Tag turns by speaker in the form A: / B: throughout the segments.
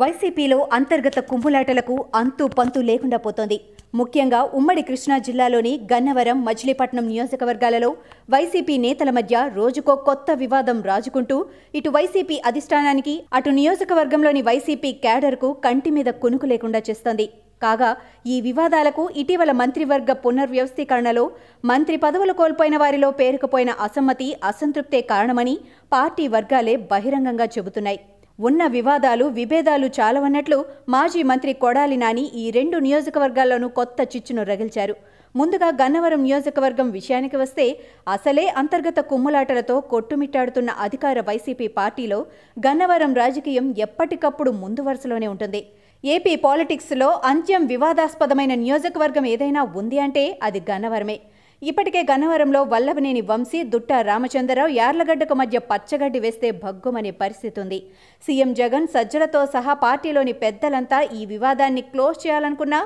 A: వైసీపీలో అంతర్గత కుంభులాటలకు అంతు పంతు లేకుండా పోతోంది ముఖ్యంగా ఉమ్మడి కృష్ణా జిల్లాలోని గన్నవరం మచిలీపట్నం నియోజకవర్గాలలో వైసీపీ నేతల మధ్య రోజుకో కొత్త వివాదం రాజుకుంటూ ఇటు వైసీపీ అధిష్టానానికి అటు నియోజకవర్గంలోని వైసీపీ క్యాడర్కు కంటి మీద కునుకు లేకుండా చేస్తోంది కాగా ఈ వివాదాలకు ఇటీవల మంత్రివర్గ పునర్వ్యవస్థీకరణలో మంత్రి పదవులు కోల్పోయిన వారిలో పేరుకుపోయిన అసమ్మతి అసంతృప్తే కారణమని పార్టీ వర్గాలే బహిరంగంగా చెబుతున్నాయి ఉన్న వివాదాలు విభేదాలు చాలవన్నట్లు మాజీ మంత్రి కొడాలి నాని ఈ రెండు నియోజకవర్గాల్లోనూ కొత్త చిచ్చును రగిల్చారు ముందుగా గన్నవరం నియోజకవర్గం విషయానికి వస్తే అసలే అంతర్గత కుమ్ములాటలతో కొట్టుమిట్టాడుతున్న అధికార వైసీపీ పార్టీలో గన్నవరం రాజకీయం ఎప్పటికప్పుడు ముందు వరుసలోనే ఉంటుంది ఏపీ పాలిటిక్స్లో అంత్యం వివాదాస్పదమైన నియోజకవర్గం ఏదైనా ఉంది అంటే అది గన్నవరమే ఇప్పటికే గన్నవరంలో వల్లభనేని వంశీ దుట్ట రామచంద్రరావు యార్లగడ్డకు మధ్య పచ్చగడ్డి వేస్తే భగ్గుమనే పరిస్థితి ఉంది సీఎం జగన్ సజ్జలతో సహా పార్టీలోని పెద్దలంతా ఈ వివాదాన్ని క్లోజ్ చేయాలనుకున్నా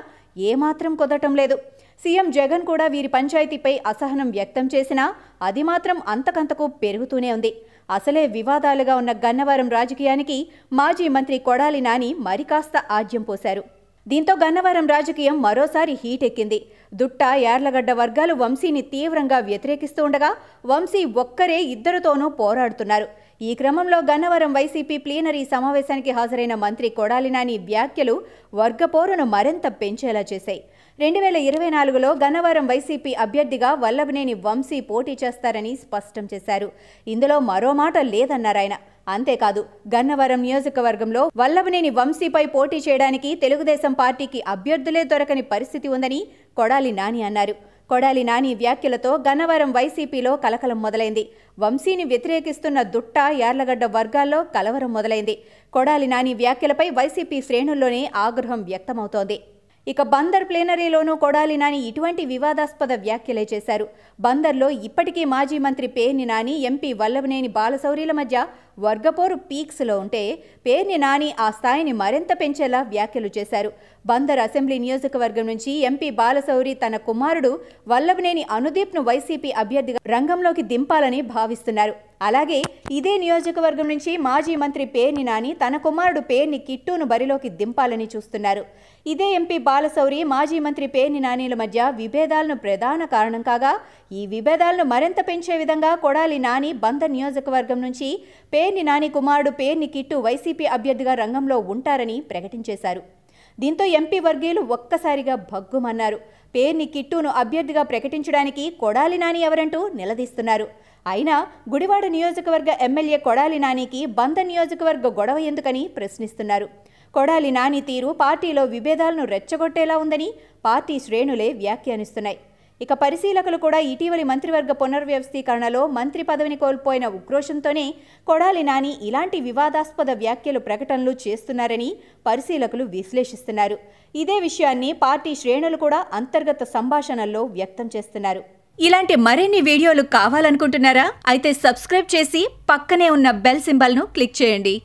A: ఏమాత్రం కుదరటం లేదు సీఎం జగన్ కూడా వీరి పంచాయతీపై అసహనం వ్యక్తం చేసినా అది మాత్రం అంతకంతకు పెరుగుతూనే ఉంది అసలే వివాదాలుగా ఉన్న గన్నవరం రాజకీయానికి మాజీ మంత్రి కొడాలి నాని మరికాస్త ఆజ్యం పోశారు దీంతో గన్నవరం రాజకీయం మరోసారి హీట్ ఎక్కింది దుట్ట యార్లగడ్డ వర్గాలు వంశీని తీవ్రంగా వ్యతిరేకిస్తూ ఉండగా వంశీ ఒక్కరే ఇద్దరితోనూ పోరాడుతున్నారు ఈ క్రమంలో గన్నవరం వైసీపీ ప్లీనరీ సమావేశానికి హాజరైన మంత్రి కొడాలినాని వ్యాఖ్యలు వ్యాఖ్యలు పోరును మరింత పెంచేలా చేశాయి రెండు వేల ఇరవై నాలుగులో గన్నవరం వైసీపీ అభ్యర్థిగా వల్లభనేని వంశీ పోటీ చేస్తారని స్పష్టం చేశారు ఇందులో మరో మాట లేదన్నారాయన అంతేకాదు గన్నవరం నియోజకవర్గంలో వల్లభనేని వంశీపై పోటీ చేయడానికి తెలుగుదేశం పార్టీకి అభ్యర్థులే దొరకని పరిస్థితి ఉందని కొడాలి నాని అన్నారు కొడాలి నాని వ్యాఖ్యలతో గన్నవరం వైసీపీలో కలకలం మొదలైంది వంశీని వ్యతిరేకిస్తున్న దుట్ట యార్లగడ్డ వర్గాల్లో కలవరం మొదలైంది కొడాలి నాని వ్యాఖ్యలపై వైసీపీ శ్రేణుల్లోనే ఆగ్రహం వ్యక్తమవుతోంది ఇక బందర్ ప్లేనరీలోనూ కొడాలి నాని ఇటువంటి వివాదాస్పద వ్యాఖ్యలే చేశారు బందర్లో ఇప్పటికీ మాజీ మంత్రి పేర్ని నాని ఎంపీ వల్లభనేని బాలశౌరీల మధ్య వర్గపోరు పీక్స్లో ఉంటే పేర్ని నాని ఆ స్థాయిని మరింత పెంచేలా వ్యాఖ్యలు చేశారు బందర్ అసెంబ్లీ నియోజకవర్గం నుంచి ఎంపీ బాలశౌరి తన కుమారుడు వల్లభనేని అనుదీప్ను వైసీపీ అభ్యర్థిగా రంగంలోకి దింపాలని భావిస్తున్నారు అలాగే ఇదే నియోజకవర్గం నుంచి మాజీ మంత్రి పేర్ని నాని తన కుమారుడు పేర్ని కిట్టూను బరిలోకి దింపాలని చూస్తున్నారు ఇదే ఎంపీ బాలశౌరి మాజీ మంత్రి పేర్ని నానిల మధ్య విభేదాలను ప్రధాన కారణం కాగా ఈ విభేదాలను మరింత పెంచే విధంగా కొడాలి నాని బంద నియోజకవర్గం నుంచి పేర్ని నాని కుమారుడు పేర్ని కిట్టు వైసీపీ అభ్యర్థిగా రంగంలో ఉంటారని ప్రకటించేశారు దీంతో ఎంపీ వర్గీయులు ఒక్కసారిగా భగ్గుమన్నారు పేర్ని కిట్టును అభ్యర్థిగా ప్రకటించడానికి కొడాలి నాని ఎవరంటూ నిలదీస్తున్నారు అయినా గుడివాడ నియోజకవర్గ ఎమ్మెల్యే కొడాలి నానికి బంద నియోజకవర్గ గొడవ ఎందుకని ప్రశ్నిస్తున్నారు కొడాలి నాని తీరు పార్టీలో విభేదాలను రెచ్చగొట్టేలా ఉందని పార్టీ శ్రేణులే వ్యాఖ్యానిస్తున్నాయి ఇక పరిశీలకులు కూడా ఇటీవలి మంత్రివర్గ పునర్వ్యవస్థీకరణలో మంత్రి పదవిని కోల్పోయిన ఉక్రోషంతోనే కొడాలి నాని ఇలాంటి వివాదాస్పద వ్యాఖ్యలు ప్రకటనలు చేస్తున్నారని పరిశీలకులు విశ్లేషిస్తున్నారు ఇదే విషయాన్ని పార్టీ శ్రేణులు కూడా అంతర్గత సంభాషణల్లో వ్యక్తం చేస్తున్నారు ఇలాంటి మరిన్ని వీడియోలు కావాలనుకుంటున్నారా అయితే సబ్స్క్రైబ్ చేసి పక్కనే ఉన్న బెల్ సింబల్ను క్లిక్ చేయండి